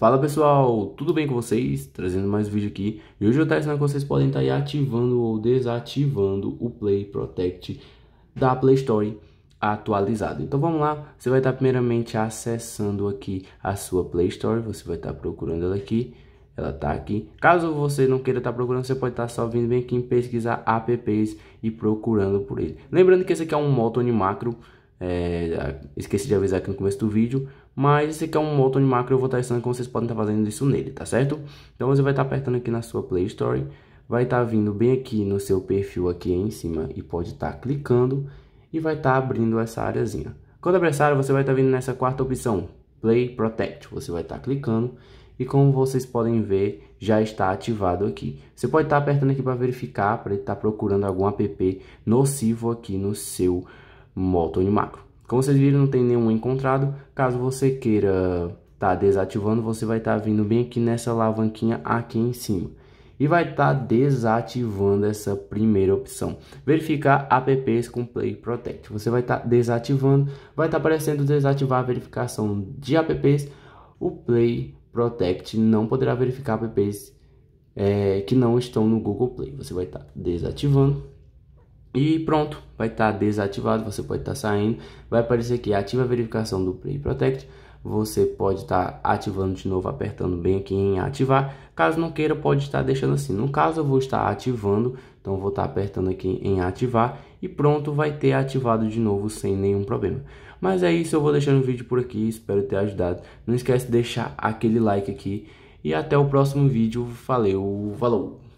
Fala pessoal, tudo bem com vocês? Trazendo mais um vídeo aqui e hoje eu estou ensinando que vocês podem estar tá ativando ou desativando o Play Protect da Play Store atualizado. Então vamos lá, você vai estar tá primeiramente acessando aqui a sua Play Store, você vai estar tá procurando ela aqui, ela está aqui. Caso você não queira estar tá procurando, você pode estar tá só vindo bem aqui em pesquisar apps e procurando por ele. Lembrando que esse aqui é um Moto Macro, é, esqueci de avisar aqui no começo do vídeo, mas esse aqui é um motor de macro, eu vou estar ensinando como vocês podem estar fazendo isso nele, tá certo? Então você vai estar apertando aqui na sua Play Store, vai estar vindo bem aqui no seu perfil aqui em cima e pode estar clicando e vai estar abrindo essa áreazinha. Quando abrir essa área, você vai estar vindo nessa quarta opção, Play Protect, você vai estar clicando e como vocês podem ver, já está ativado aqui. Você pode estar apertando aqui para verificar, para ele estar procurando algum app nocivo aqui no seu e Macro. Como vocês viram, não tem nenhum encontrado. Caso você queira tá desativando, você vai estar tá vindo bem aqui nessa alavanquinha aqui em cima. E vai estar tá desativando essa primeira opção. Verificar apps com Play Protect. Você vai estar tá desativando, vai estar tá aparecendo desativar a verificação de apps. O Play Protect não poderá verificar apps é, que não estão no Google Play. Você vai estar tá desativando. E pronto, vai estar tá desativado, você pode estar tá saindo, vai aparecer aqui, ativa a verificação do Play Protect, você pode estar tá ativando de novo, apertando bem aqui em ativar, caso não queira pode estar tá deixando assim, no caso eu vou estar ativando, então vou estar tá apertando aqui em ativar e pronto, vai ter ativado de novo sem nenhum problema. Mas é isso, eu vou deixando o vídeo por aqui, espero ter ajudado, não esquece de deixar aquele like aqui e até o próximo vídeo, valeu, falou!